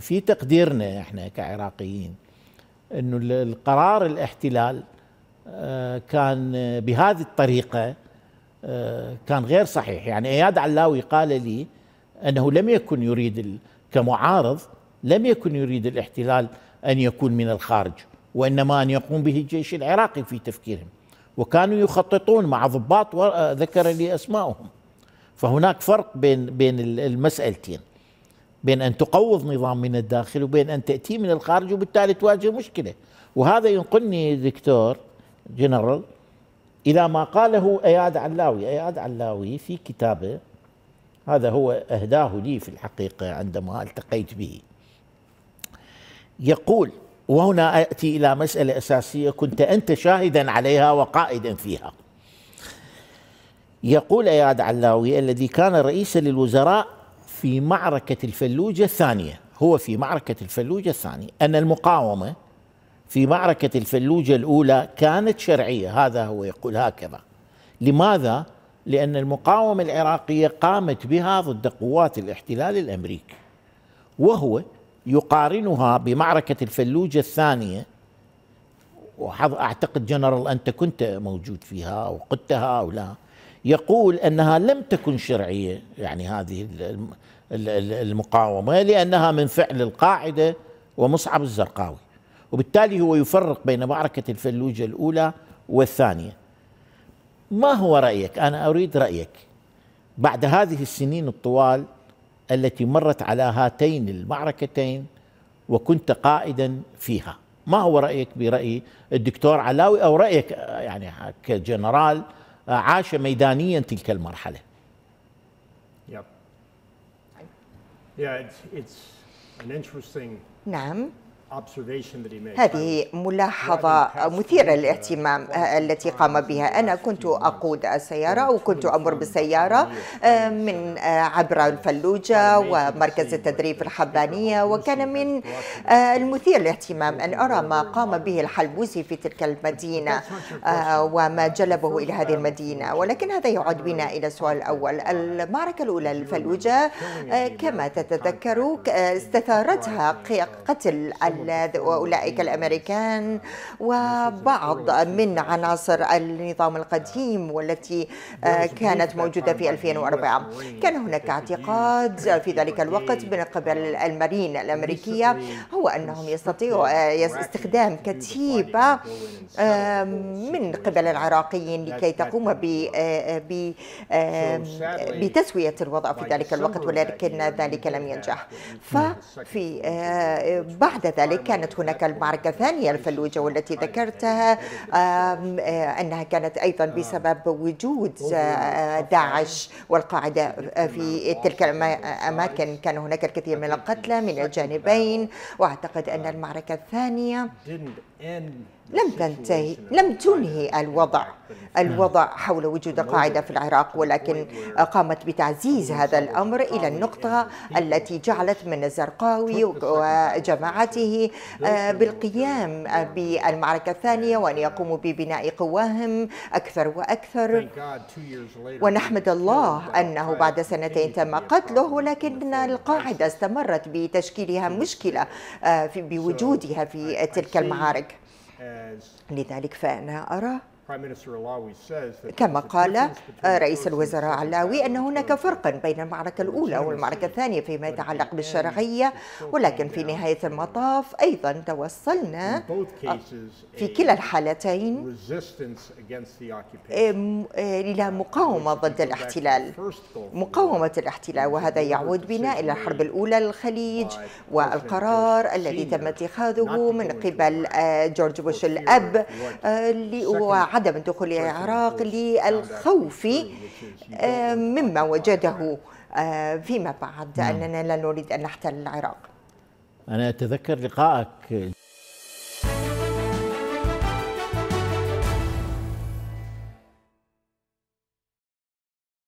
في تقديرنا احنا كعراقيين انه القرار الاحتلال آه، كان بهذه الطريقه آه، كان غير صحيح يعني اياد علاوي قال لي انه لم يكن يريد كمعارض لم يكن يريد الاحتلال ان يكون من الخارج وانما ان يقوم به الجيش العراقي في تفكيرهم وكانوا يخططون مع ضباط آه، ذكر لي اسمائهم فهناك فرق بين بين المسالتين بين أن تقوض نظام من الداخل وبين أن تأتي من الخارج وبالتالي تواجه مشكلة وهذا ينقلني دكتور جنرال إلى ما قاله أياد علاوي أياد علاوي في كتابه هذا هو أهداه لي في الحقيقة عندما التقيت به يقول وهنا أتي إلى مسألة أساسية كنت أنت شاهدا عليها وقائدا فيها يقول أياد علاوي الذي كان رئيسا للوزراء في معركة الفلوجة الثانية هو في معركة الفلوجة الثانية أن المقاومة في معركة الفلوجة الأولى كانت شرعية هذا هو يقول هكذا لماذا؟ لأن المقاومة العراقية قامت بها ضد قوات الاحتلال الأمريكي وهو يقارنها بمعركة الفلوجة الثانية وأعتقد جنرال أنت كنت موجود فيها أو قدتها أو لا يقول انها لم تكن شرعيه يعني هذه المقاومه لانها من فعل القاعده ومصعب الزرقاوي وبالتالي هو يفرق بين معركه الفلوجه الاولى والثانيه ما هو رايك انا اريد رايك بعد هذه السنين الطوال التي مرت على هاتين المعركتين وكنت قائدا فيها ما هو رايك براي الدكتور علاوي او رايك يعني كجنرال عاش ميدانيا تلك المرحلة نعم هذه ملاحظة مثيرة للاهتمام التي قام بها أنا كنت أقود السيارة وكنت أمر بالسيارة آه، من آه، عبر الفلوجة ومركز التدريب في الحبانية وكان من آه، المثير للاهتمام أن أرى ما قام به الحلبوسي في تلك المدينة وما جلبه إلى هذه المدينة ولكن هذا يعود بنا إلى السؤال الأول المعركة الأولى للفلوجة كما تتذكروا استثارتها قتل وأولئك الأمريكان وبعض من عناصر النظام القديم والتي آه، كانت موجودة في 2004 كان هناك اعتقاد في ذلك الوقت من قبل المارين الأمريكية هو أنهم يستطيعوا آه، استخدام كتيبة آه، من قبل العراقيين لكي تقوم بتسوية الوضع في ذلك الوقت ولكن ذلك لم ينجح ففي بعد ذلك ذلك كانت هناك المعركة الثانية الفلوجة والتي ذكرتها آه، أنها كانت أيضا بسبب وجود آه، داعش والقاعدة في تلك الأماكن كان هناك الكثير من القتلى من الجانبين وأعتقد أن المعركة الثانية لم تنتهي لم تنهي الوضع الوضع حول وجود قاعدة في العراق ولكن قامت بتعزيز هذا الأمر إلى النقطة التي جعلت من الزرقاوي وجماعته آه، بالقيام بالمعركة الثانية وأن يقوموا ببناء قواهم أكثر وأكثر ونحمد الله أنه بعد سنتين تم قتله ولكن القاعدة استمرت بتشكيلها مشكلة آه، بوجودها في تلك المعارك لذلك فأنا أرى كما قال آه، رئيس الوزراء علاوي أن هناك فرقا بين المعركة الأولى والمعركة الثانية فيما يتعلق بالشرعية ولكن في نهاية المطاف أيضا توصلنا آه، في كلا الحالتين آه، إلى مقاومة ضد الاحتلال مقاومة الاحتلال وهذا يعود بنا إلى الحرب الأولى للخليج والقرار الذي تم اتخاذه من قبل جورج بوش الأب عدم دخول العراق للخوف آه، مما وجده آه، فيما بعد نعم. أننا لا نريد أن نحتل العراق أنا أتذكر لقائك